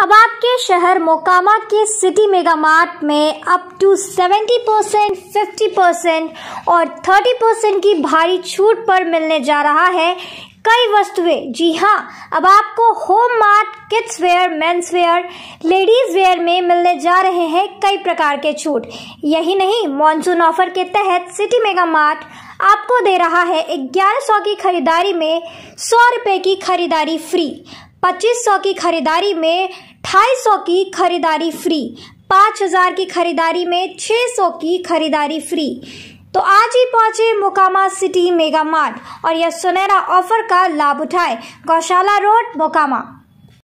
अब आपके शहर मोकामा के सिटी मेगा मार्ट में up to 70 percent fifty percent और 30 परसेंट की भारी छूट पर मिलने जा रहा है कई वस्तुएं जी हाँ अब आपको home mart kids wear men's wear ladies wear में मिलने जा रहे हैं कई प्रकार के छूट यही नहीं मॉनसून ऑफर के तहत सिटी मेगा मार्ट आपको दे रहा है ग्यारह सौ की खरीदारी में सौ रुपए की खरीदारी फ्री पच्चीस सौ की खरीदारी में ढाई सौ की खरीदारी फ्री पाँच हजार की खरीदारी में छह सौ की खरीदारी फ्री तो आज ही पहुंचे मोकामा सिटी मेगा मार्ट और यह सुनहरा ऑफर का लाभ उठाए गौशाला रोड मोकामा